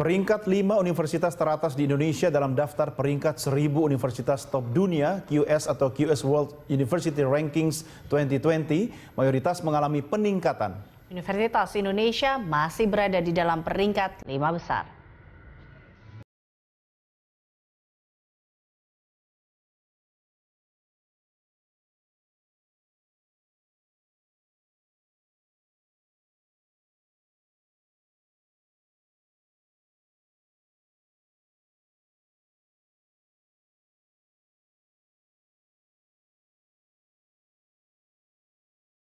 Peringkat 5 universitas teratas di Indonesia dalam daftar peringkat 1000 universitas top dunia QS atau QS World University Rankings 2020 mayoritas mengalami peningkatan. Universitas Indonesia masih berada di dalam peringkat 5 besar.